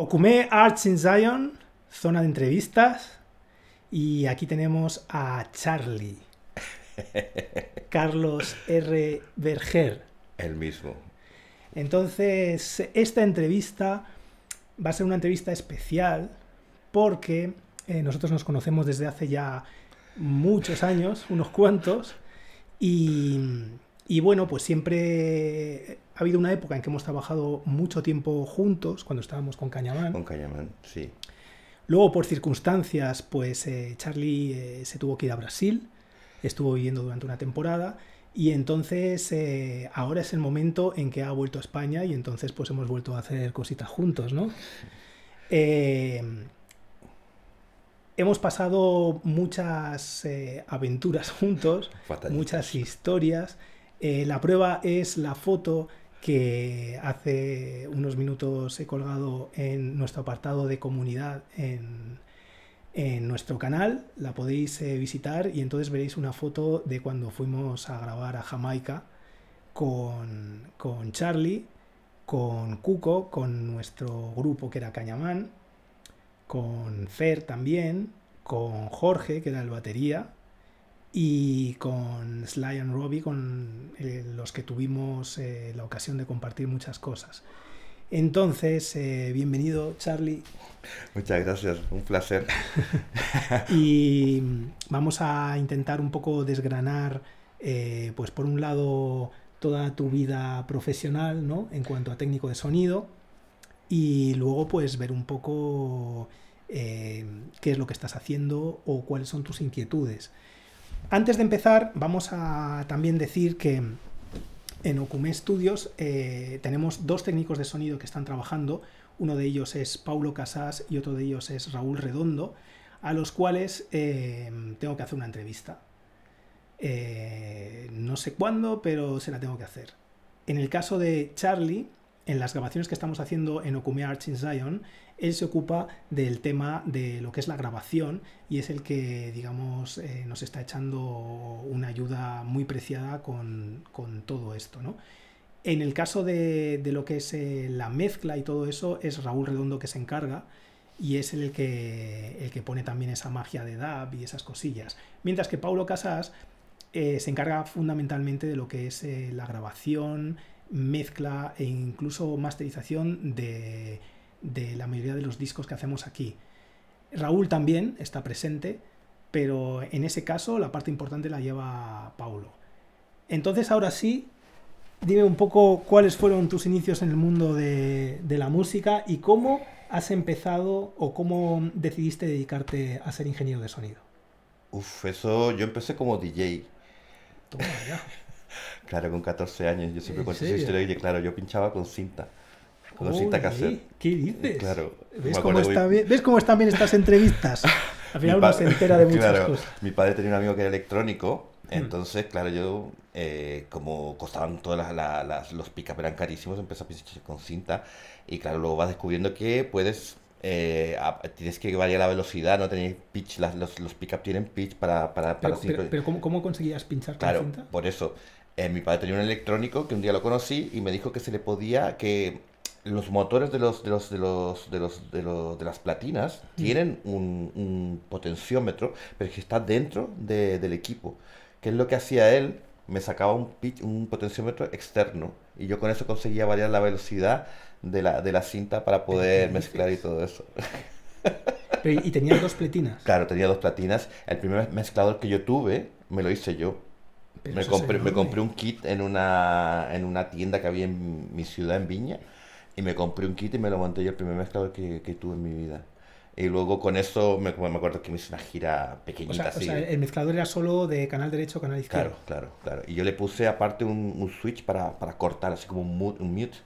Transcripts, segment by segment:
Okume Arts in Zion, zona de entrevistas. Y aquí tenemos a Charlie. Carlos R. Berger. El mismo. Entonces, esta entrevista va a ser una entrevista especial porque eh, nosotros nos conocemos desde hace ya muchos años, unos cuantos, y, y bueno, pues siempre ha habido una época en que hemos trabajado mucho tiempo juntos, cuando estábamos con Cañamán. Con Cañamán, sí. Luego, por circunstancias, pues eh, Charlie eh, se tuvo que ir a Brasil, estuvo viviendo durante una temporada y entonces eh, ahora es el momento en que ha vuelto a España y entonces pues hemos vuelto a hacer cositas juntos, ¿no? hemos pasado muchas aventuras juntos, muchas historias. la prueba es la foto que hace unos minutos he colgado en nuestro apartado de comunidad en, nuestro canal. La podéis eh, visitar y entonces veréis una foto de cuando fuimos a grabar a Jamaica con, con Charlie, con Cuco, con nuestro grupo que era Cañamán, con Fer también, con Jorge, que era el batería, y con Sly and Robbie, con eh, los que tuvimos eh, la ocasión de compartir muchas cosas. Entonces, eh, bienvenido Charlie. Muchas gracias, un placer. y vamos a intentar un poco desgranar, pues por un lado, toda tu vida profesional, En cuanto a técnico de sonido, y luego pues ver un poco qué es lo que estás haciendo o cuáles son tus inquietudes. Antes de empezar, vamos a también decir que en Ocumé Studios eh, tenemos dos técnicos de sonido que están trabajando. Uno de ellos es Paulo Casas y otro de ellos es Raúl Redondo, a los cuales eh, tengo que hacer una entrevista. Eh, no sé cuándo, pero se la tengo que hacer. En el caso de Charlie, en las grabaciones que estamos haciendo en Okume Arts in Zion, él se ocupa del tema de lo que es la grabación y es el que, digamos, eh, nos está echando una ayuda muy preciada con, todo esto, ¿no? En el caso de, lo que es eh, la mezcla y todo eso, es Raúl Redondo que se encarga y es el que, el que pone también esa magia de dab y esas cosillas. Mientras que Paulo Casas eh, se encarga fundamentalmente de lo que es la grabación, mezcla e incluso masterización de, la mayoría de los discos que hacemos aquí. Raúl también está presente, pero en ese caso la parte importante la lleva Paulo. Entonces ahora sí, dime un poco cuáles fueron tus inicios en el mundo de, de la música y cómo has empezado o cómo decidiste dedicarte a ser ingeniero de sonido. Uf, eso yo empecé como DJ. Claro, con 14 años. Yo siempre cuento esa historia. Y claro, yo pinchaba con cinta. Con cinta cassette. ¿Qué dices? Claro. ¿Ves cómo, están bien estas entrevistas? Al final uno se entera de muchas cosas. Mi padre tenía un amigo que era electrónico. Mm. Entonces, claro, yo, eh, como costaban todas las, los pickups eran carísimos, empecé a pinchar con cinta. Y claro, luego vas descubriendo que puedes eh, tienes que variar la velocidad, no tenéis pitch, los, los tienen pitch para... para, para pero, pero, ¿cómo, conseguías pinchar con claro, cinta? por eso mi padre tenía un electrónico que un día lo conocí y me dijo que se le podía, que los motores de los de los de los de los de, los, de las platinas tienen un, potenciómetro pero que está dentro del equipo que es lo que hacía él me sacaba un, un potenciómetro externo y yo con eso conseguía variar la velocidad de la, de la cinta para poder mezclar y todo eso y tenía dos platinas claro tenía dos platinas el primer mezclador que yo tuve me lo hice yo me compré, me compré un kit en una, en una tienda que había en mi ciudad, en Viña, y me compré un kit y me lo monté yo el primer mezclador que, que tuve en mi vida. Y luego con eso me, acuerdo que me hice una gira pequeñita. O sea, así. el mezclador era solo de canal derecho, canal izquierdo. Claro, claro, claro. Y yo le puse aparte un, switch para, cortar, así como un mute,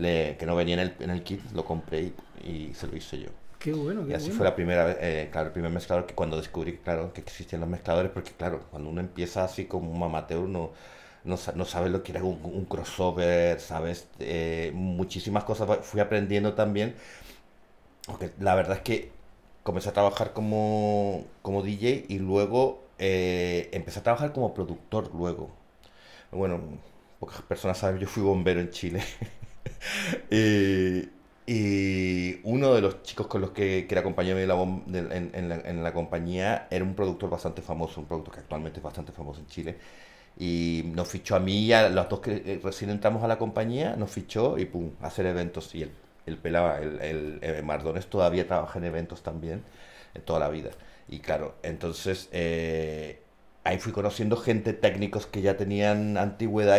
que no venía en el, kit, lo compré y se lo hice yo. Qué bueno, y así fue la primera vez, eh, claro, el primer mezclador que cuando descubrí, claro, que existían los mezcladores, porque claro, cuando uno empieza así como un amateur, no no, no sabe lo que era un, crossover, sabes, eh, muchísimas cosas fui aprendiendo también. Porque la verdad es que comencé a trabajar como, como DJ y luego eh, empecé a trabajar como productor luego. Bueno, pocas personas saben, yo fui bombero en Chile. Y uno de los chicos con los que, que compañero en, la, compañía era un productor bastante famoso, un productor que actualmente es bastante famoso en Chile. Y nos fichó a mí y a los dos que eh, recién entramos a la compañía, nos fichó y pum, hacer eventos. Y él, pelaba, el, eh, Mardones todavía trabaja en eventos también, en toda la vida. Y claro, entonces eh, ahí fui conociendo gente, técnicos que ya tenían antigüedad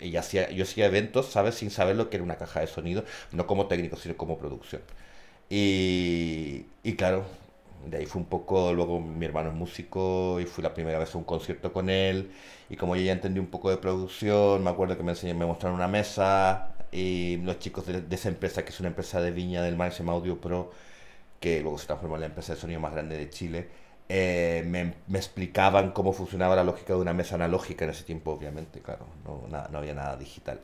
y, hacía, yo hacía eventos, ¿sabes? Sin saber lo que era una caja de sonido, no como técnico, sino como producción. Y, y claro, de ahí fue un poco, luego mi hermano es músico y fui la primera vez a un concierto con él y como yo ya entendí un poco de producción, me acuerdo que me enseñé, me mostraron una mesa y los chicos de, esa empresa, que es una empresa de Viña del Mar, Audio Pro, que luego se transformó en la empresa de sonido más grande de Chile, eh, me, explicaban cómo funcionaba la lógica de una mesa analógica en ese tiempo, obviamente, claro, no, había nada digital.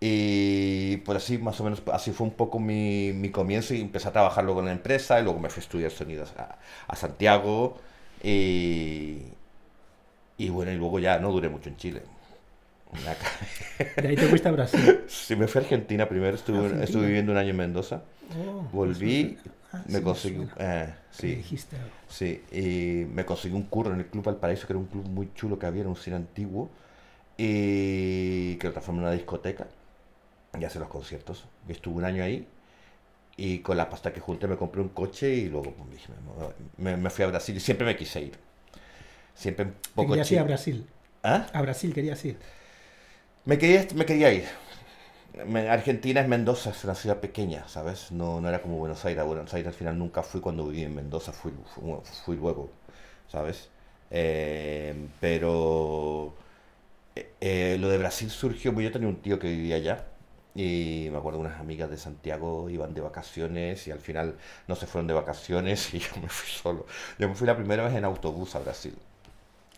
Y por pues, así, más o menos, así fue un poco mi, comienzo y empecé a trabajar luego en la empresa y luego me fui a estudiar sonidos a, Santiago y, y bueno, y luego ya no duré mucho en Chile. ¿De ahí te fuiste a Brasil? Sí, me fui a Argentina primero, estuve, estuve viviendo un año en Mendoza. Oh, pues Volví, ah, me conseguí. Eh, sí, sí, me conseguí un curro en el Club Paraíso que era un club muy chulo que había, era un cine antiguo, y que lo transformé en una discoteca y hace los conciertos. estuve un año ahí y con la pasta que junté me compré un coche y luego pues, me, me, fui a Brasil y siempre me quise ir. Siempre un poco ¿Querías ir a Brasil? ¿Ah? A Brasil querías ir. Me quería, ir. Argentina es Mendoza, es una ciudad pequeña, ¿sabes? No, no era como Buenos Aires. Buenos Aires al final nunca fui cuando viví en Mendoza, fui, fui, luego, ¿sabes? Eh, pero eh, lo de Brasil surgió, pues yo tenía un tío que vivía allá y me acuerdo unas amigas de Santiago iban de vacaciones y al final no se fueron de vacaciones y yo me fui solo. Yo me fui la primera vez en autobús a Brasil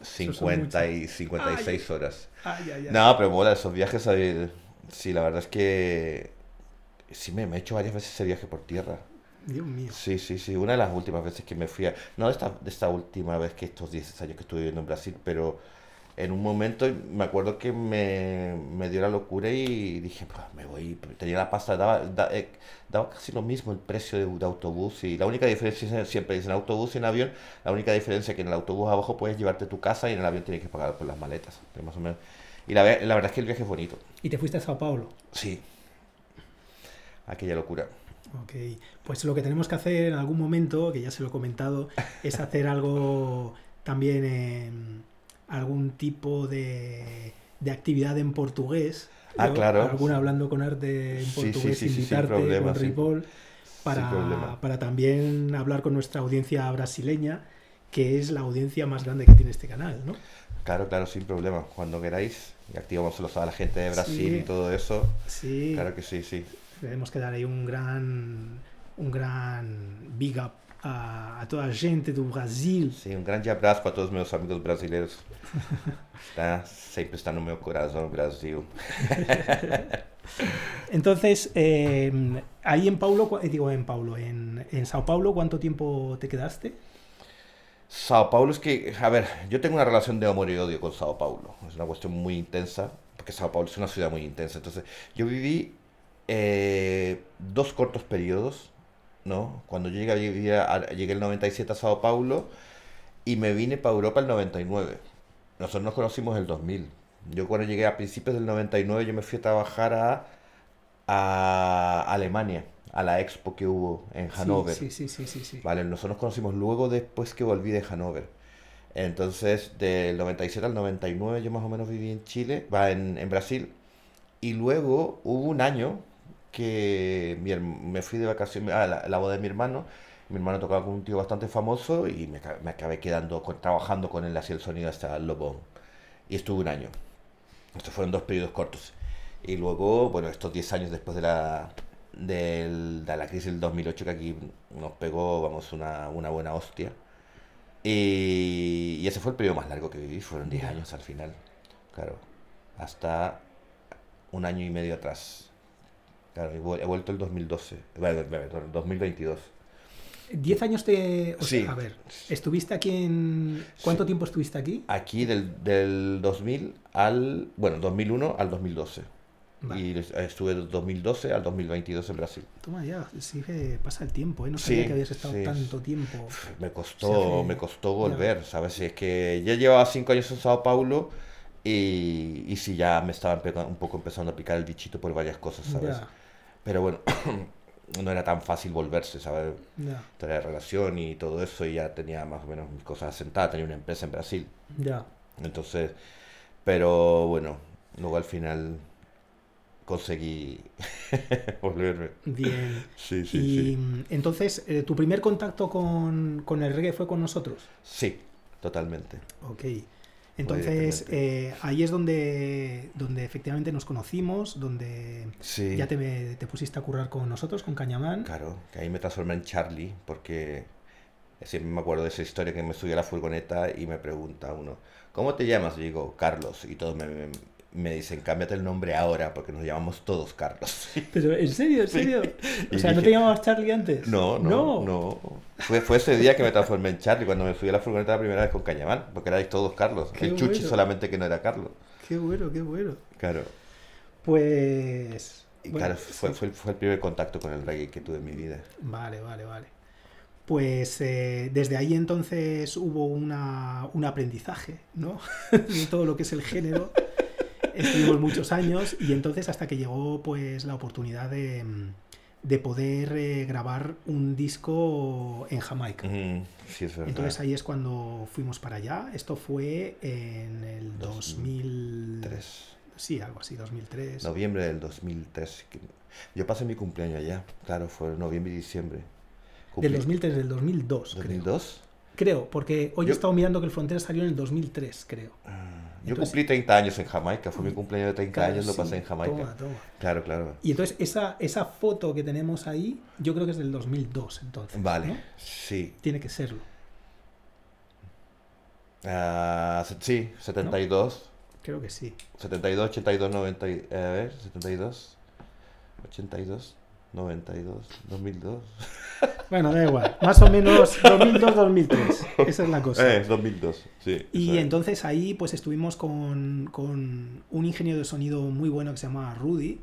50 y 56 seis horas. no, pero mola esos viajes. A eh, sí, la verdad es que sí me, he hecho varias veces ese viaje por tierra. Dios mío. Sí, sí, sí. Una de las últimas veces que me fui a... No de esta, de esta última vez que estos 10 años que estuve viviendo en Brasil, pero en un momento me acuerdo que me, dio la locura y dije, pues, me voy, tenía la pasta, daba, eh, daba casi lo mismo el precio de, autobús y la única diferencia siempre es en autobús y en avión, la única diferencia es que en el autobús abajo puedes llevarte tu casa y en el avión tienes que pagar por las maletas, más o menos. Y la, la verdad es que el viaje es bonito. ¿Y te fuiste a Sao Paulo? Sí. Aquella locura. Ok, pues lo que tenemos que hacer en algún momento, que ya se lo he comentado, es hacer algo también... en algún tipo de, actividad en portugués. Ah, claro. Alguna hablando con arte en portugués, sin sí, problema, con para, para también hablar con nuestra audiencia brasileña, que es la audiencia más grande que tiene este canal, ¿no? Claro, claro, sin problema. Cuando queráis, y activamos los a la gente de Brasil y todo eso. Sí. Claro que sí, sí. Tenemos que dar ahí un gran, un gran big up a, toda la gente do Brasil. Sí, un grande abraço para todos mis amigos brasileños siempre está en mi corazón Brasil. Entonces, eh, ahí en Paulo, digo en Paulo, en, Sao Paulo, ¿cuánto tiempo te quedaste? Sao Paulo es que, a ver, yo tengo una relación de amor y odio con Sao Paulo. Es una cuestión muy intensa, porque Sao Paulo es una ciudad muy intensa. Entonces, yo viví eh, dos cortos periodos ¿no? Cuando yo llegué, llegué el 97 a Sao Paulo y me vine para Europa el 99. Nosotros nos conocimos el 2000. Yo cuando llegué a principios del 99 yo me fui a trabajar a, Alemania, a la expo que hubo en Hannover. Sí, sí, sí, sí, sí, Vale, nosotros nos conocimos luego después que volví de Hannover. Entonces, del 97 al 99 yo más o menos viví en Chile, va en, en Brasil. Y luego hubo un año que me fui de vacaciones ah, a la, boda de mi hermano. Mi hermano tocaba con un tío bastante famoso y me, me acabé quedando trabajando con él, así el sonido hasta Lobón. Y estuve un año. Estos fueron dos periodos cortos. Y luego, bueno, estos 10 años después de la, de la crisis del 2008, que aquí nos pegó, vamos, una, buena hostia. Y, y, ese fue el periodo más largo que viví, fueron 10 años al final. Claro, hasta un año y medio atrás. Claro, he vuelto el 2012, bueno, el 2022. ¿10 años te... A ver, ¿estuviste aquí en... ¿Cuánto tiempo estuviste aquí? Aquí del, 2000 al... Bueno, 2001 al 2012. Y estuve del 2012 al 2022 en Brasil. Toma ya, sí que pasa el tiempo, ¿eh? No sabía que habías estado tanto tiempo. Me costó, me costó volver, ¿sabes? es que ya llevaba cinco años en Sao Paulo y, y si ya me estaba un poco empezando a picar el bichito por varias cosas, ¿sabes? Ya. Pero bueno, no era tan fácil volverse, ¿sabes? Yeah. Tener relación y todo eso, y ya tenía más o menos mis cosas asentadas, tenía una empresa en Brasil. Ya. Entonces, pero bueno, luego al final conseguí volverme. Bien. Sí, sí, y, Entonces, eh, ¿tu primer contacto con, con el reggae fue con nosotros? Sí, totalmente. Ok. Entonces, eh, ahí es donde, donde efectivamente nos conocimos, donde ya te, pusiste a currar con nosotros, con Cañamán. Claro, que ahí me transformé en Charlie, porque siempre me acuerdo de esa historia que me subió a la furgoneta y me pregunta uno, ¿cómo te llamas? Y digo, Carlos, y todos me, me dicen, cámbiate el nombre ahora, porque nos llamamos todos Carlos. Pero, ¿en serio? ¿En serio? O sea, ¿no te llamabas Charlie antes? No, no, no. Fue, fue, ese día que me transformé en Charlie, cuando me subí a la furgoneta la primera vez con Cañamán, porque erais todos Carlos. el Chuchi solamente que no era Carlos. Qué bueno, qué bueno. Claro. Pues... Y claro, fue, fue, el primer contacto con el reggae que tuve en mi vida. Vale, vale, vale. Pues eh, desde ahí entonces hubo una, un aprendizaje, ¿no? de todo lo que es el género. Estuvimos muchos años y entonces hasta que llegó pues la oportunidad de, de poder eh, grabar un disco en Jamaica. sí, es verdad. Entonces ahí es cuando fuimos para allá. Esto fue en el 2003. Sí, algo así, 2003. Noviembre del 2003. Yo pasé mi cumpleaños allá, claro, fue noviembre y diciembre. Del 2003, del 2002. ¿2002? creo, porque hoy he estado mirando que el Frontera salió en el 2003, creo. Ah, yo cumplí 30 años en Jamaica, fue mi cumpleaños de 30 años, lo pasé en Jamaica. Claro, claro. Y entonces esa, esa foto que tenemos ahí, yo creo que es del 2002, entonces. Vale, sí. Tiene que serlo. Ah, sí, 72. Creo que sí. 72, 82, 90. A ver, 72. 82. 92, 2002. Bueno, da igual. Más o menos 2002-2003. Esa es la cosa. Eh, 2002, sí. Y entonces ahí pues estuvimos con, un ingeniero de sonido muy bueno que se llama Rudy.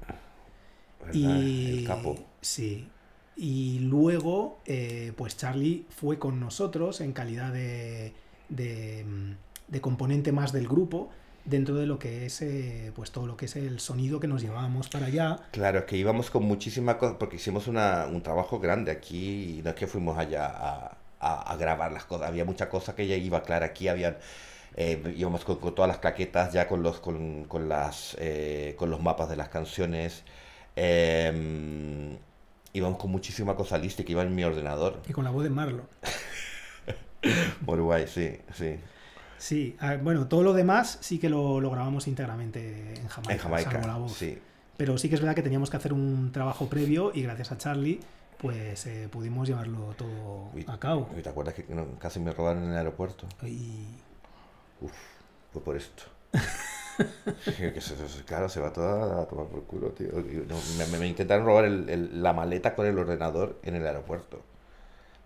Y, capo. Sí. Y luego eh, pues Charlie fue con nosotros en calidad de, de, mm, de componente más del grupo dentro de lo que es eh, pues todo lo que es el sonido que nos llevábamos para allá. Claro, es que íbamos con muchísimas cosas, porque hicimos una, un trabajo grande aquí, y no es que fuimos allá a, a, grabar las cosas, había mucha cosa que ya iba clara aquí, habían... Eh, íbamos con, todas las claquetas ya con los con, las eh, con los mapas de las canciones em, íbamos con muchísima cosa lista que iba en mi ordenador y con la voz de Marlon Uruguay sí sí Sí, ah, bueno, todo lo demás sí que lo, grabamos íntegramente en Jamaica. En Jamaica, Pero sí que es verdad que teníamos que hacer un trabajo previo y gracias a Charlie pues eh, pudimos llevarlo todo a cabo. ¿Y te acuerdas que casi me robaron en el aeropuerto? Y... Uf, fue por esto. claro, se va toda a tomar por culo, tío. me, intentaron robar la maleta con el ordenador en el aeropuerto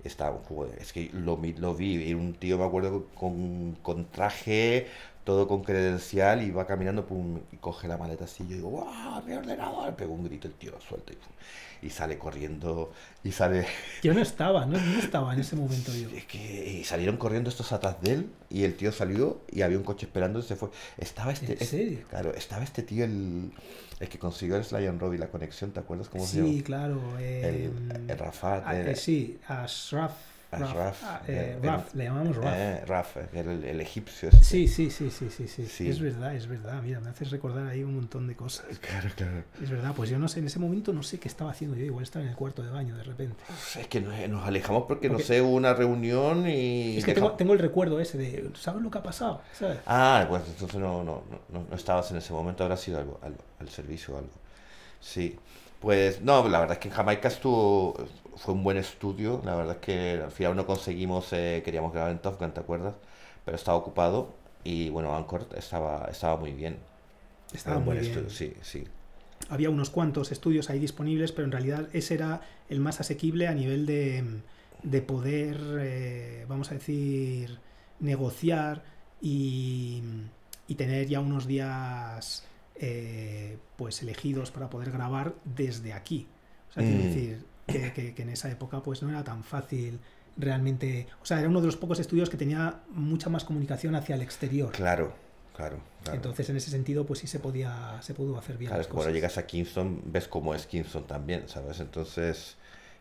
estaba un juego, es que lo, lo vi, y un tío, me acuerdo, con, con traje, todo con credencial y va caminando pum, y coge la maleta así. Yo digo, ¡guau! ¡Mi ordenador! pegó un grito, el tío suelta y, sale corriendo y sale. Yo no estaba, no, no estaba en ese momento yo. Es que y eh, salieron corriendo estos atrás de él y el tío salió y había un coche esperando y se fue. Estaba este. claro, estaba este tío, el, que consiguió el Sly and Robbie, la conexión, ¿te acuerdas cómo sí, se llama? Sí, claro. el, em, el Rafat. Eh, sí a Ashraf. Raf. Ah, eh, Raf. le llamamos Raf. Eh, Raf, el, egipcio. Este. Sí, sí, sí, sí, sí, Es verdad, es verdad. Mira, me haces recordar ahí un montón de cosas. Claro, claro. Es verdad, pues yo no sé, en ese momento no sé qué estaba haciendo yo. Igual estaba en el cuarto de baño de repente. Es que eh, nos, alejamos porque, no sé, hubo una reunión y. Es que tengo, el recuerdo ese de. ¿Sabes lo que ha pasado? ¿Sabes? Ah, pues entonces no, estabas en ese momento, habrá sido algo, al servicio o algo. Sí. Pues no, la verdad es que en Jamaica estuvo fue un buen estudio. La verdad es que al final no conseguimos, eh, queríamos grabar en Top Gun, ¿te acuerdas? Pero estaba ocupado y bueno, Anchor estaba, estaba muy bien. Estaba muy bien. sí, sí. Había unos cuantos estudios ahí disponibles, pero en realidad ese era el más asequible a nivel de, poder, eh, vamos a decir, negociar y, y tener ya unos días eh, pues elegidos para poder grabar desde aquí. O sea, mm. decir, que, en esa época pues no era tan fácil realmente, o sea, era uno de los pocos estudios que tenía mucha más comunicación hacia el exterior. Claro, Claro, Entonces, en ese sentido, pues sí se podía, se pudo hacer bien. Claro, las cosas. cuando llegas a Kingston, ves cómo es Kingston también, ¿sabes? Entonces,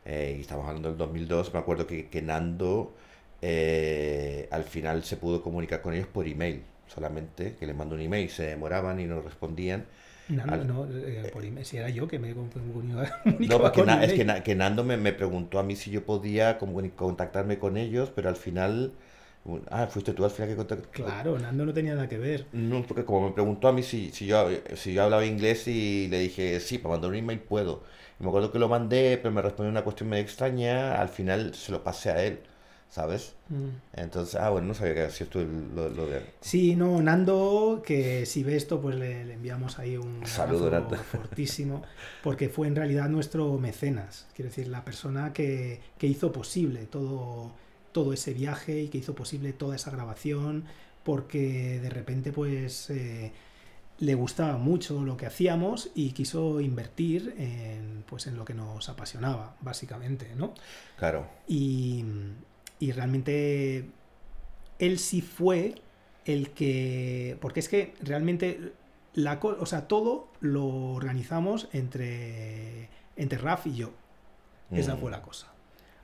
eh, y estamos hablando del 2002, me acuerdo que, Nando eh, al final se pudo comunicar con ellos por email solamente, que les mandó un email, se demoraban y no respondían. Nando, no, eh, si era yo que me pues, No, es que, Nando me, preguntó a mí si yo podía contactarme con ellos, pero al final. Ah, fuiste tú al final que contactaste. Claro, Nando no tenía nada que ver. No, porque como me preguntó a mí si, si, yo, si yo hablaba inglés y le dije, sí, para mandar un email puedo. Y me acuerdo que lo mandé, pero me respondió una cuestión medio extraña. Al final se lo pasé a él. ¿sabes? Mm. Entonces, ah, bueno, no sabía que así esto lo, lo, de... Sí, no, Nando, que si ve esto, pues le, enviamos ahí un saludo fortísimo, porque fue en realidad nuestro mecenas, quiero decir, la persona que, hizo posible todo, todo ese viaje y que hizo posible toda esa grabación, porque de repente, pues... Eh, le gustaba mucho lo que hacíamos y quiso invertir en, pues, en lo que nos apasionaba, básicamente, ¿no? Claro. Y, y realmente él sí fue el que... Porque es que realmente la o sea, todo lo organizamos entre, entre Raf y yo. Esa fue mm. la cosa.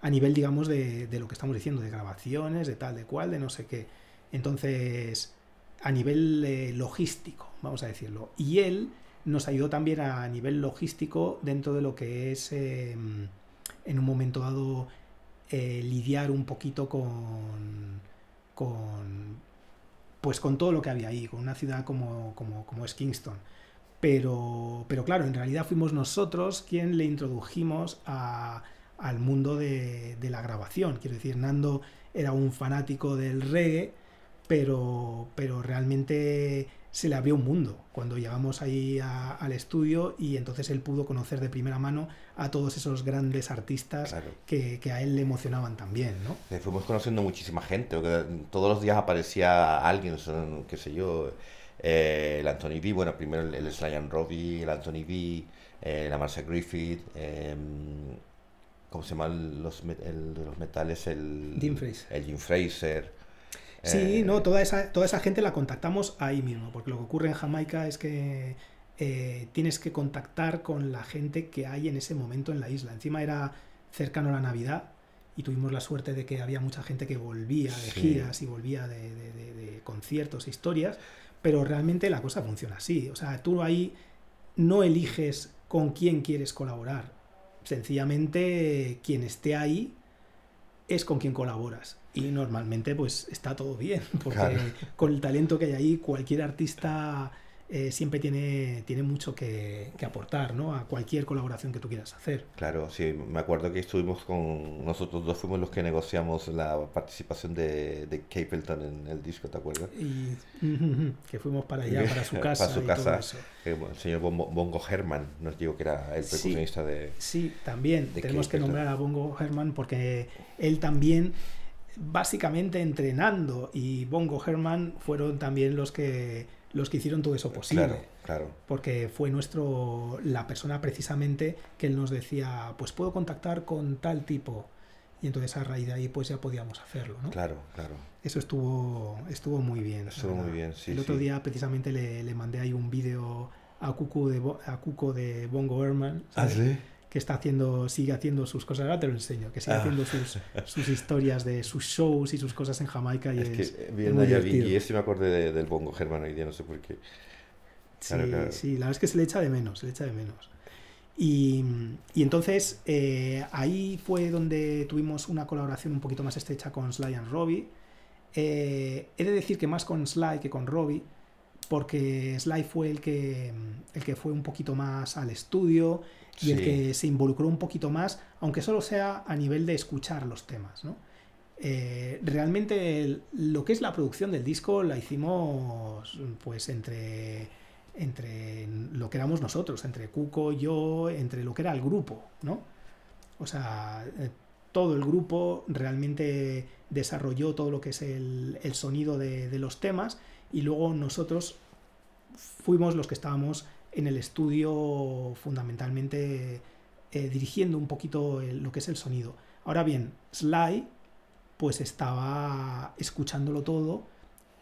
A nivel, digamos, de, lo que estamos diciendo, de grabaciones, de tal, de cual, de no sé qué. Entonces, a nivel eh, logístico, vamos a decirlo. Y él nos ayudó también a nivel logístico dentro de lo que es, em, en un momento dado, eh, lidiar un poquito con, con, pues con todo lo que había ahí, con una ciudad como, como, como es Kingston. Pero, pero claro, en realidad fuimos nosotros quien le introdujimos a, al mundo de, de, la grabación. Quiero decir, Nando era un fanático del reggae, pero, pero realmente se le abrió un mundo cuando llegamos ahí al estudio y entonces él pudo conocer de primera mano a todos esos grandes artistas que, a él le emocionaban también, ¿no? fuimos conociendo muchísima gente, todos los días aparecía alguien, son, qué sé yo, eh, el Anthony B, bueno, primero el, el Robbie, el Anthony B, eh, la Marcia Griffith, em, ¿cómo se llama? Los, el, los metales, el... El Jim Fraser Sí, eh, no, toda esa, toda esa gente la contactamos ahí mismo, porque lo que ocurre en Jamaica es que eh, tienes que contactar con la gente que hay en ese momento en la isla. Encima era cercano a la Navidad y tuvimos la suerte de que había mucha gente que volvía de giras y volvía de, de, de, de conciertos, e historias, pero realmente la cosa funciona así. O sea, tú ahí no eliges con quién quieres colaborar, sencillamente quien esté ahí es con quien colaboras. Y normalmente pues está todo bien, porque con el talento que hay ahí, cualquier artista eh, siempre tiene, tiene mucho que, aportar ¿no? a cualquier colaboración que tú quieras hacer. Claro, sí, me acuerdo que estuvimos con, nosotros dos fuimos los que negociamos la participación de, de Capleton en el disco, ¿te acuerdas? Y, que fuimos para allá, para su casa. para su casa, todo eso. Eh, el señor Bongo, Herman, nos dijo que era el percusionista de... Sí, también, tenemos que nombrar a Bongo Herman porque él también básicamente entrenando y Bongo Herman fueron también los que los que hicieron todo eso posible. Claro, claro. Porque fue nuestro, la persona precisamente que él nos decía, pues puedo contactar con tal tipo. Y entonces a raíz de ahí pues ya podíamos hacerlo, ¿no? Claro, claro. Eso estuvo, estuvo muy bien. Estuvo muy bien, sí. El otro día precisamente le, mandé ahí un vídeo a Cuco de, a Cuco de Bongo Herman. Ah, que está haciendo, sigue haciendo sus cosas, ahora te lo enseño, que sigue ah. haciendo sus, historias de sus shows y sus cosas en Jamaica. Y es, que bien es muy y ese me acordé del bongo germano hoy día, no sé por qué. sí, sí, la verdad es que se le echa de menos, se le echa de menos. Y, y entonces eh, ahí fue donde tuvimos una colaboración un poquito más estrecha con Sly and Robbie. Eh, he de decir que más con Sly que con Robbie, porque Sly fue el que, fue un poquito más al estudio y el que se involucró un poquito más, aunque solo sea a nivel de escuchar los temas, ¿no? Eh, realmente lo que es la producción del disco la hicimos pues, entre lo que éramos nosotros, entre Cuco, yo, entre lo que era el grupo, ¿no? O sea, eh, todo el grupo realmente desarrolló todo lo que es el, sonido de los temas y luego nosotros fuimos los que estábamos en el estudio fundamentalmente eh, dirigiendo un poquito lo que es el sonido. Ahora bien, Sly pues estaba escuchándolo todo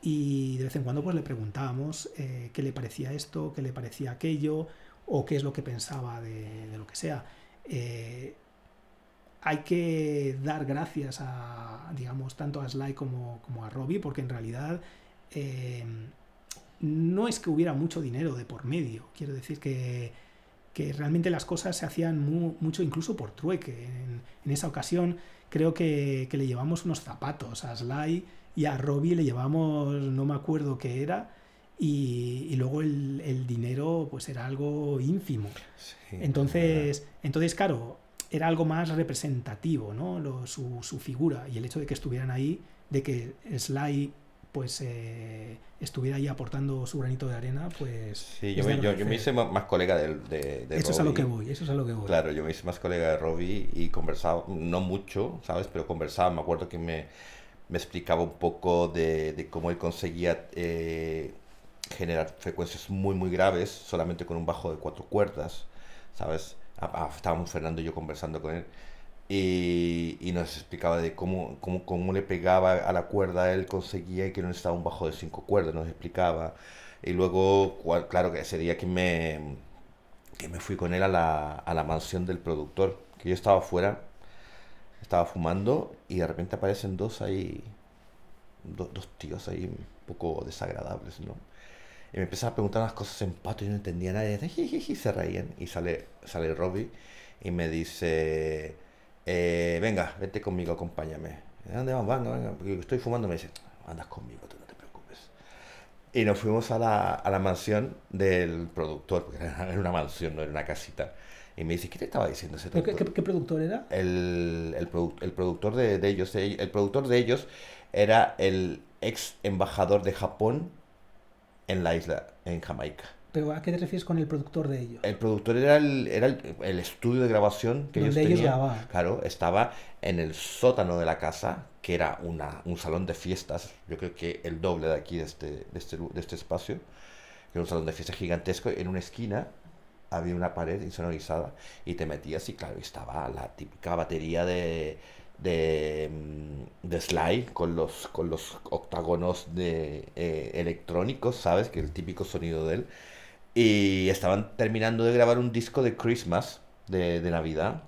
y de vez en cuando pues le preguntábamos eh, qué le parecía esto, qué le parecía aquello o qué es lo que pensaba de, lo que sea. Eh, hay que dar gracias a, digamos, tanto a Sly como, como a Robbie porque en realidad eh, no es que hubiera mucho dinero de por medio. Quiero decir que, realmente las cosas se hacían mucho incluso por trueque. En, esa ocasión creo que, le llevamos unos zapatos a Sly y a Robbie le llevamos, no me acuerdo qué era, y, luego el, dinero pues era algo ínfimo. entonces, entonces, claro, era algo más representativo, ¿no? su, su, figura y el hecho de que estuvieran ahí, de que Sly pues eh, estuviera ahí aportando su granito de arena, pues... Sí, yo me, yo, yo me, hice más colega de, de, Eso es a lo que voy, eso es a lo que voy. Claro, yo me hice más colega de Robbie y conversaba, no mucho, ¿sabes? Pero conversaba, me acuerdo que me, me explicaba un poco de, de cómo él conseguía eh, generar frecuencias muy, muy graves solamente con un bajo de cuatro cuerdas, ¿sabes? estábamos Fernando y yo conversando con él y, y, nos explicaba de cómo, cómo, le pegaba a la cuerda, él conseguía que no necesitaba un bajo de cinco cuerdas, nos explicaba. Y luego, claro, que ese día que me, me fui con él a la, a la mansión del productor, que yo estaba afuera, estaba fumando y de repente aparecen dos ahí, dos tíos ahí un poco desagradables, ¿no? Y me empezaba a preguntar unas cosas en pato y no entendía nada. Y se reían. Y sale, sale Robbie y me dice eh, venga, vete conmigo, acompáñame. dónde vamos? Venga, venga, porque estoy fumando. Me dice, andas conmigo, tú no te preocupes. Y nos fuimos a la, a la mansión del productor, porque era una mansión, no era una casita. Y me dice, ¿qué te estaba diciendo ese ¿Qué, qué, productor era? El, el, productor de, ellos. El productor de ellos era el ex embajador de Japón en la isla, en Jamaica. ¿Pero a qué te refieres con el productor de ellos? El productor era el, era el, estudio de grabación que Donde ellos, tenían. claro, estaba en el sótano de la casa, que era una, un salón de fiestas, yo creo que el doble de aquí, de este, de este, de este espacio, que era un salón de fiestas gigantesco, en una esquina había una pared insonorizada y te metías y claro, estaba la típica batería de, de, mm, Sly con los, con los octágonos de, eh, electrónicos, ¿sabes? Que el típico sonido de él y estaban terminando de grabar un disco de Christmas, de, Navidad,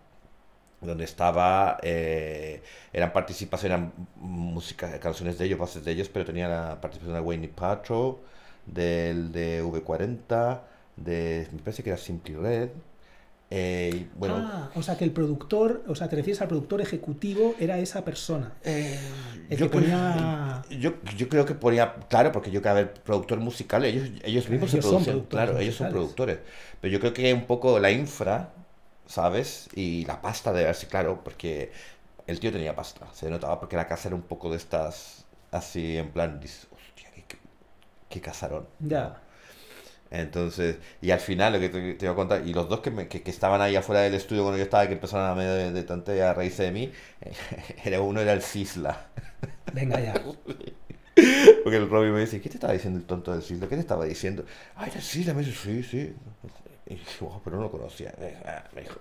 donde estaba, eh, eran participaciones, eran música, canciones de ellos, bases de ellos, pero tenía la participación de Wayne Patrol, del de V40, de, me parece que era Simply Red, eh, bueno, ah, o sea que el productor, o sea, te refieres al productor ejecutivo, era esa persona. Eh, yo, ponía... yo, creo que ponía, claro, porque yo que el productor musical, ellos, ellos mismos se claro, ellos son productores. Pero yo creo que hay un poco la infra, ¿sabes? Y la pasta de verse, claro, porque el tío tenía pasta, se notaba porque la casa era un poco de estas, así en plan, dices, hostia, qué, qué Ya. Entonces, y al final lo que te, iba a contar, y los dos que, que, estaban ahí afuera del estudio cuando yo estaba, que empezaron a medio de, de a raíz de mí, era uno era el Cisla. Venga ya. Porque el Robby me dice, ¿qué te estaba diciendo el tonto del Cisla? ¿Qué te estaba diciendo? Ay, ah, el Cisla me dice, sí, sí. Y dije, wow, pero no lo conocía. Eh, ah, me dijo,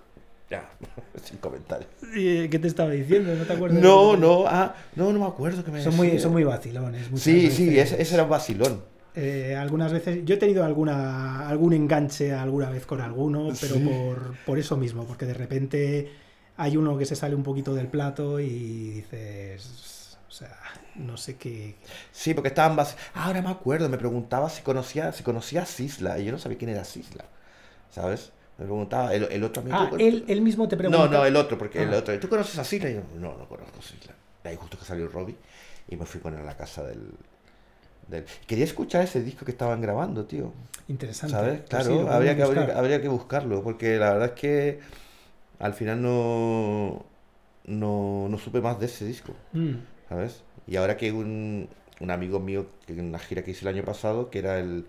ya, sin comentarios. ¿Qué te estaba diciendo? No te acuerdas. No, no, ah, no, no me acuerdo que me son muy Son muy vacilones. Sí, sí, ese, ese, era un vacilón. Eh, algunas veces, yo he tenido alguna, algún enganche alguna vez con alguno, pero por, eso mismo, porque de repente hay uno que se sale un poquito del plato y dices, o sea, no sé qué. Sí, porque estaban Ahora me acuerdo, me preguntaba si conocía, si conocía a Cisla, y yo no sabía quién era Cisla ¿sabes? Me preguntaba, el, otro amigo. Ah, él, mismo te preguntaba. No, no, el otro, porque el ah. otro. ¿Tú conoces a Cisla? Y yo, no, no conozco a y ahí justo que salió Robbie y me fui con él a la casa del, Quería escuchar ese disco que estaban grabando, tío. Interesante. Claro, habría, que, habría, que buscarlo, porque la verdad es que al final no, no, supe más de ese disco. Mm. ¿Sabes? Y ahora que un, un amigo mío, que en la gira que hice el año pasado, que era el,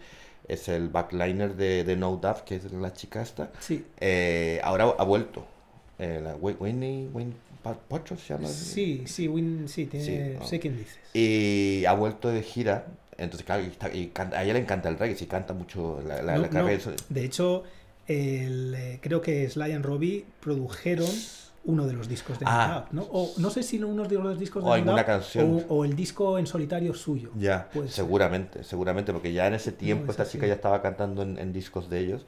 es el backliner de, de No Duff que es la chica esta, sí. Eh, ahora ha vuelto. Eh, la Winnie, Winnie se llama. Sí, sí, sí, tiene, sé ah. quién dices. Y ha vuelto de gira entonces, claro, y, a ella le encanta el reggae, sí canta mucho la, cabeza. De hecho, eh, creo que Sly and Robbie produjeron uno de los discos de ah, ¿no? O no sé si uno de los discos de o O, el disco en solitario suyo. Ya, seguramente, seguramente, porque ya en ese tiempo esta chica ya estaba cantando en, discos de ellos.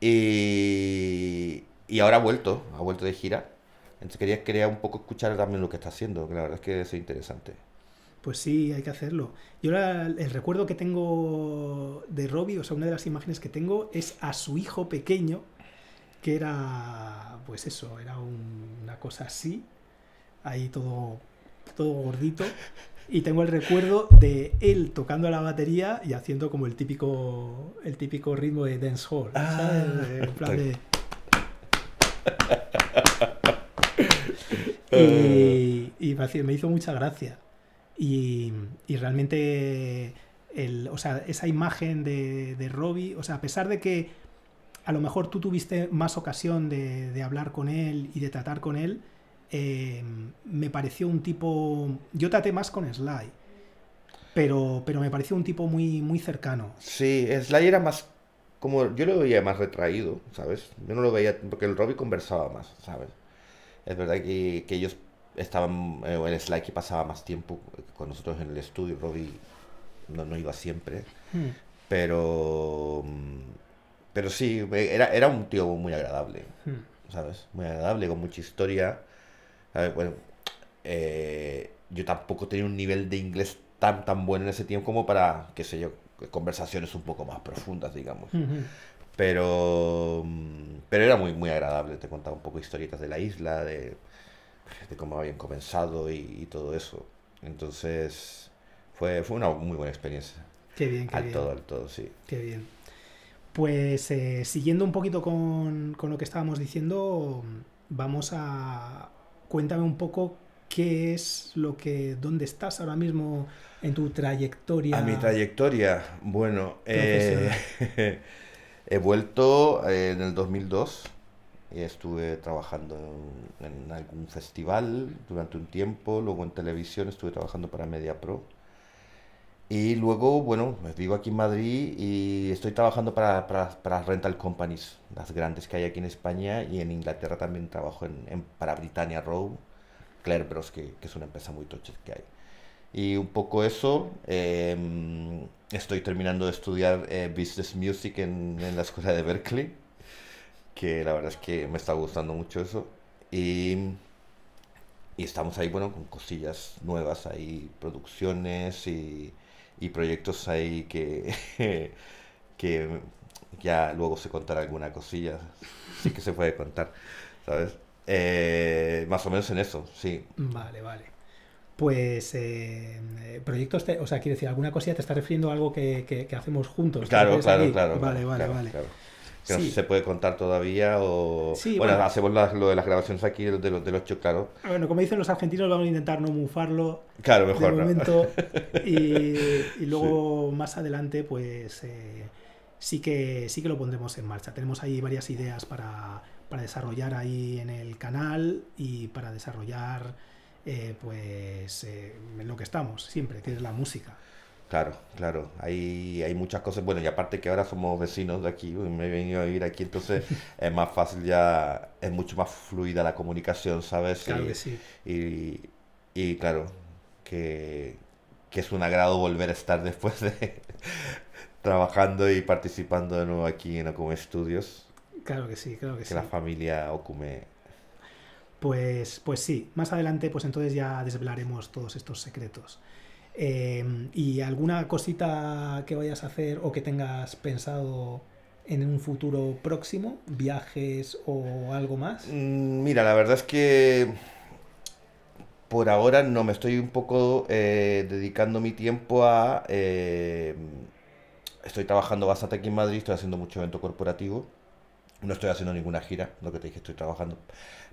Y, ahora ha vuelto, ha vuelto de gira. Entonces quería, quería un poco escuchar también lo que está haciendo, que la verdad es que es interesante pues sí, hay que hacerlo. Yo el recuerdo que tengo de Robbie, o sea, una de las imágenes que tengo es a su hijo pequeño, que era, pues eso, era una cosa así, ahí todo, todo gordito. Y tengo el recuerdo de él tocando la batería y haciendo como el típico, el típico ritmo de dance hall. Ah, en plan de... y me hizo mucha gracia. Y, realmente, el, o sea, esa imagen de, de Robbie, o sea, a pesar de que a lo mejor tú tuviste más ocasión de, hablar con él y de tratar con él, eh, me pareció un tipo. Yo traté más con Sly, pero, pero me pareció un tipo muy, muy cercano. Sí, Sly era más. Como yo lo veía más retraído, ¿sabes? Yo no lo veía porque el Robbie conversaba más, ¿sabes? Es verdad que, que ellos estaba eh, el Slack y pasaba más tiempo con nosotros en el estudio. Robbie no, no iba siempre. Hmm. Pero. Pero sí, era, era un tío muy agradable. Hmm. ¿Sabes? Muy agradable, con mucha historia. Ver, bueno, eh, yo tampoco tenía un nivel de inglés tan, tan bueno en ese tiempo como para, qué sé yo, conversaciones un poco más profundas, digamos. Hmm. Pero, pero era muy, muy agradable. Te contaba un poco historietas de la isla, de de cómo habían comenzado y, todo eso. Entonces, fue, fue, una muy buena experiencia. Qué bien, al todo, al todo, sí. Qué bien. Pues eh, siguiendo un poquito con, lo que estábamos diciendo, vamos a. Cuéntame un poco qué es lo que. ¿Dónde estás ahora mismo en tu trayectoria? A mi trayectoria, bueno, eh, he vuelto eh, en el 2002 Estuve trabajando en, algún festival durante un tiempo, luego en televisión estuve trabajando para Media Pro Y luego, bueno, vivo aquí en Madrid y estoy trabajando para, para, para rental companies, las grandes que hay aquí en España y en Inglaterra también trabajo en, para Britannia Row, Claire Bros, que, es una empresa muy tocha que hay. Y un poco eso, em, estoy terminando de estudiar eh, Business Music en, en la escuela de Berkeley que la verdad es que me está gustando mucho eso. Y, estamos ahí, bueno, con cosillas nuevas, ahí, producciones y, proyectos ahí que, que ya luego se contará alguna cosilla, sí que se puede contar, ¿sabes? Eh, más o menos en eso, sí. Vale, vale. Pues eh, eh, proyectos, o sea, quiere decir, alguna cosilla te está refiriendo a algo que, hacemos juntos. Claro, claro, claro, Vale, vale, vale que no sé si se puede contar todavía o... bueno, hacemos lo de las grabaciones aquí de, los, de los claro ah, Bueno, como dicen los argentinos, vamos a intentar no mufarlo. Claro, mejor de momento, y, luego más adelante, pues eh, sí, que, sí que lo pondremos en marcha. Tenemos ahí varias ideas para, desarrollar ahí en el canal y para desarrollar eh, pues eh, en lo que estamos siempre, que es la música. Claro, claro, hay, hay muchas cosas. Bueno, y aparte que ahora somos vecinos de aquí, me he venido a vivir aquí, entonces es más fácil ya, es mucho más fluida la comunicación, ¿sabes? Claro que sí. y, claro, que, que es un agrado volver a estar después de trabajando y participando de nuevo aquí en Ocume Studios. Claro que sí, claro que, que la familia Ocume pues, pues sí, más adelante pues entonces ya desvelaremos todos estos secretos. Em, ¿Y alguna cosita que vayas a hacer o que tengas pensado en un futuro próximo? ¿Viajes o algo más? Mm, mira, la verdad es que por ahora no me estoy un poco eh, dedicando mi tiempo a... Em, estoy trabajando bastante aquí en Madrid, estoy haciendo mucho evento corporativo. No estoy haciendo ninguna gira, lo que te dije, estoy trabajando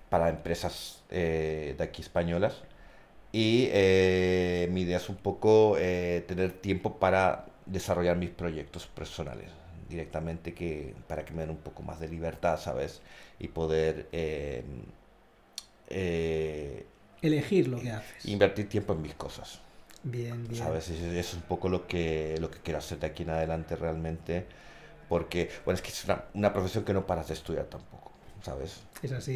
para empresas eh, de aquí españolas y eh, mi idea es un poco eh, tener tiempo para desarrollar mis proyectos personales directamente que para que me den un poco más de libertad, ¿sabes? Y poder em, eh, elegir lo que haces. Invertir tiempo en mis cosas. Bien, bien. ¿Sabes? Eso es un poco lo que, lo que quiero hacer de aquí en adelante realmente. Porque, bueno, es que es una profesión que no paras de estudiar tampoco. ¿sabes?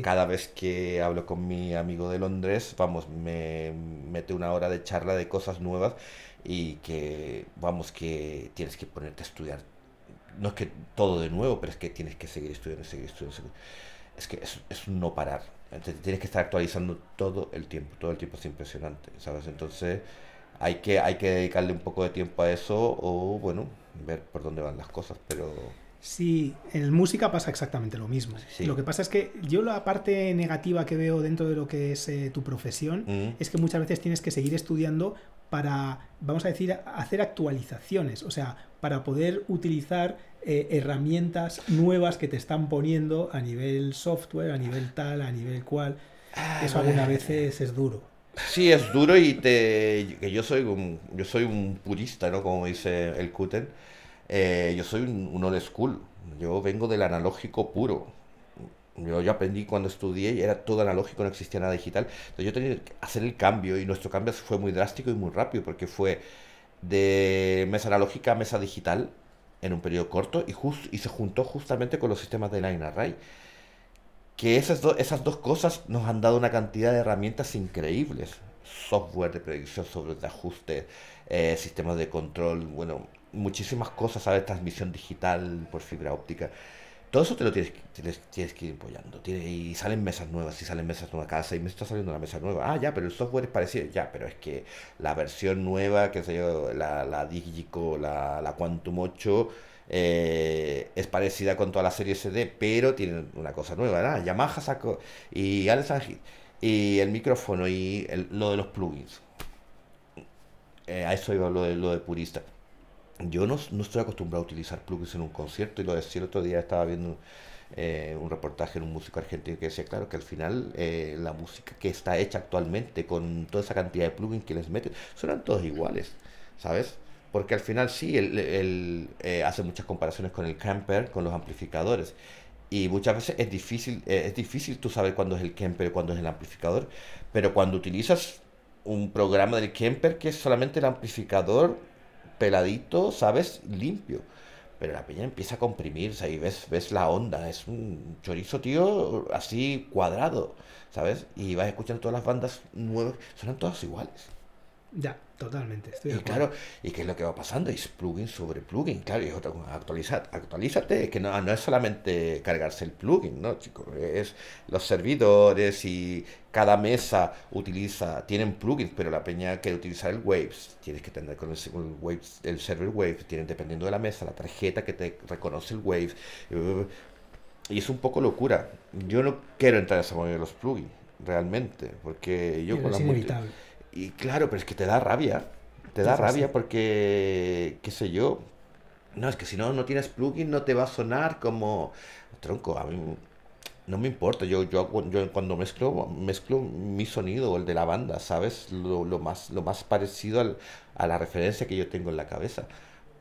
Cada vez que hablo con mi amigo de Londres, vamos, me mete una hora de charla de cosas nuevas y que, vamos, que tienes que ponerte a estudiar. No es que todo de nuevo, pero es que tienes que seguir estudiando, seguir estudiando. Es que es, no parar. tienes que estar actualizando todo el tiempo, todo el tiempo es impresionante, ¿sabes? Entonces hay que, hay que dedicarle un poco de tiempo a eso o, bueno, ver por dónde van las cosas, pero... Sí, en música pasa exactamente lo mismo. Lo que pasa es que yo la parte negativa que veo dentro de lo que es eh, tu profesión mm. es que muchas veces tienes que seguir estudiando para, vamos a decir, hacer actualizaciones, o sea, para poder utilizar eh, herramientas nuevas que te están poniendo a nivel software, a nivel tal, a nivel cual. Ah, Eso algunas veces es duro. Sí, es duro y yo soy un, yo soy un purista, ¿no? Como dice el Kuten. Eh, yo soy un, old school, yo vengo del analógico puro. Yo, yo aprendí cuando estudié y era todo analógico, no existía nada digital. Entonces yo tenía que hacer el cambio y nuestro cambio fue muy drástico y muy rápido porque fue de mesa analógica a mesa digital en un periodo corto y, just, y se juntó justamente con los sistemas de Line Array. Que esas, esas dos cosas nos han dado una cantidad de herramientas increíbles. Software de predicción sobre de ajuste, eh, sistemas de control, bueno, muchísimas cosas, ¿sabes? Transmisión digital por fibra óptica. Todo eso te lo tienes, tienes, tienes que ir apoyando. y salen mesas nuevas, y salen mesas nuevas. Cada y me está saliendo una mesa nueva. Ah, ya, pero el software es parecido. Ya, pero es que la versión nueva, que se yo, la, la Digico, la, Quantum 8, eh, es parecida con toda la serie SD, pero tiene una cosa nueva. ¿verdad? Yamaha sacó. Y Alexander Y el micrófono y lo de los plugins. Eh, a eso iba lo de, lo de purista yo no, estoy acostumbrado a utilizar plugins en un concierto y lo decía el otro día, estaba viendo eh, un reportaje de un músico argentino que decía, claro, que al final eh, la música que está hecha actualmente con toda esa cantidad de plugins que les meten, suenan todos iguales, ¿sabes? Porque al final sí, él eh, hace muchas comparaciones con el camper, con los amplificadores. Y muchas veces es difícil, es difícil tú saber cuándo es el camper y cuándo es el amplificador. Pero cuando utilizas un programa del camper que es solamente el amplificador peladito, ¿sabes? Limpio. Pero la peña empieza a comprimirse y ves, ves la onda. Es un chorizo, tío, así cuadrado, ¿sabes? Y vas escuchando todas las bandas nuevas. Suenan todas iguales. Ya, totalmente. y claro, y qué es lo que va pasando, es plugin sobre plugin, claro, y otra actualizar actualízate, que no, es solamente cargarse el plugin, ¿no, chicos? Es los servidores y cada mesa utiliza, tienen plugins, pero la peña quiere utilizar el Waves, tienes que tener con el, Waves, el server Waves, tienen dependiendo de la mesa, la tarjeta que te reconoce el Waves, y es un poco locura. Yo no quiero entrar a ese de los plugins, realmente, porque yo con es inevitable. Y claro, pero es que te da rabia. Te da rabia porque, qué sé yo, no, es que si no, no tienes plugin, no te va a sonar como. Tronco, a mí no me importa. Yo, yo, cuando mezclo, mezclo mi sonido, el de la banda, ¿sabes? Lo, más, lo más parecido al, a la referencia que yo tengo en la cabeza.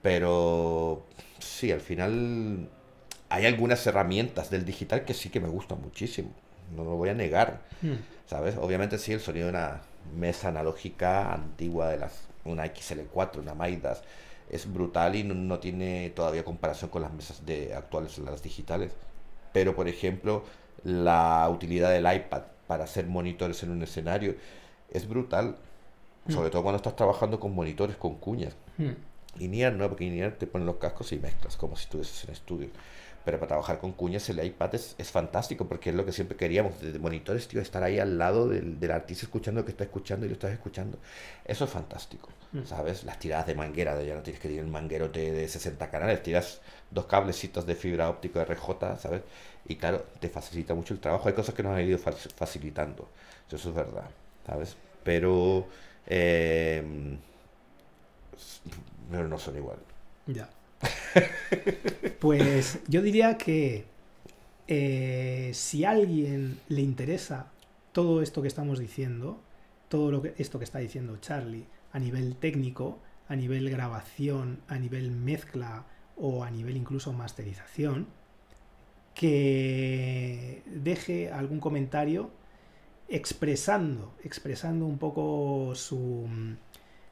Pero sí, al final hay algunas herramientas del digital que sí que me gustan muchísimo. No lo voy a negar, hmm. ¿sabes? Obviamente sí, el sonido de una, mesa analógica antigua de las una XL4, una Maidas, es brutal y no, tiene todavía comparación con las mesas de actuales, las digitales. Pero por ejemplo, la utilidad del iPad para hacer monitores en un escenario es brutal, mm. sobre todo cuando estás trabajando con monitores con cuñas. Mm. no, porque Nier te ponen los cascos y mezclas como si estuvieses en estudio. Pero para trabajar con cuñas el iPad es, es fantástico porque es lo que siempre queríamos, de monitores, tío, estar ahí al lado del, artista escuchando lo que está escuchando y lo estás escuchando. Eso es fantástico, mm. ¿sabes? Las tiradas de manguera, ya no tienes que tener un manguero de, 60 canales, tiras dos cablecitos de fibra óptica RJ, ¿sabes? Y claro, te facilita mucho el trabajo. Hay cosas que nos han ido facilitando, eso es verdad, ¿sabes? Pero... Eh, pero no son igual. Ya. Pues yo diría que eh, si a alguien le interesa todo esto que estamos diciendo, todo lo que, esto que está diciendo Charlie, a nivel técnico, a nivel grabación, a nivel mezcla o a nivel incluso masterización, que deje algún comentario expresando, expresando un poco su,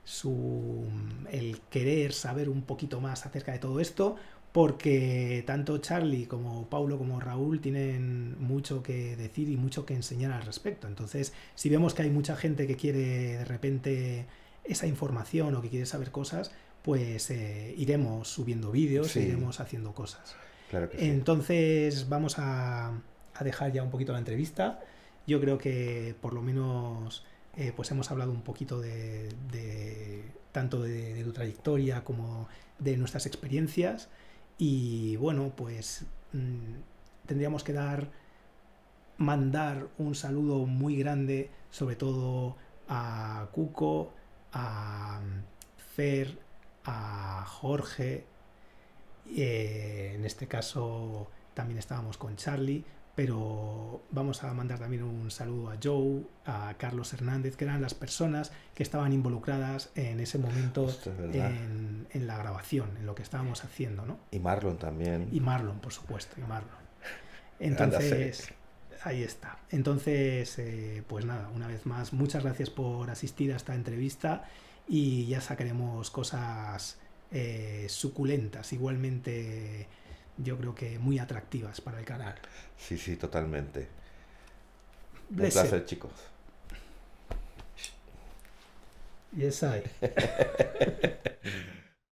su, el querer saber un poquito más acerca de todo esto, porque tanto Charlie como Paulo como Raúl tienen mucho que decir y mucho que enseñar al respecto. Entonces, si vemos que hay mucha gente que quiere de repente esa información o que quiere saber cosas, pues eh, iremos subiendo vídeos, iremos haciendo cosas. Entonces vamos a, a, dejar ya un poquito la entrevista. Yo creo que por lo menos eh, pues hemos hablado un poquito de, tanto de, tu trayectoria como de nuestras experiencias y bueno, pues mm, tendríamos que dar, mandar un saludo muy grande sobre todo a Cuco, a mm, Fer, a Jorge, eh, en este caso también estábamos con Charlie, pero vamos a mandar también un saludo a Joe, a Carlos Hernández, que eran las personas que estaban involucradas en ese momento en, la grabación, en lo que estábamos haciendo, ¿no? Y Marlon también. Y Marlon, por supuesto, y Marlon. Entonces, ahí está. Entonces, eh, pues nada, una vez más, muchas gracias por asistir a esta entrevista y ya sacaremos cosas eh, suculentas, igualmente yo creo que muy atractivas para el canal. Sí, sí, totalmente. Un placer, chicos. Yes, I.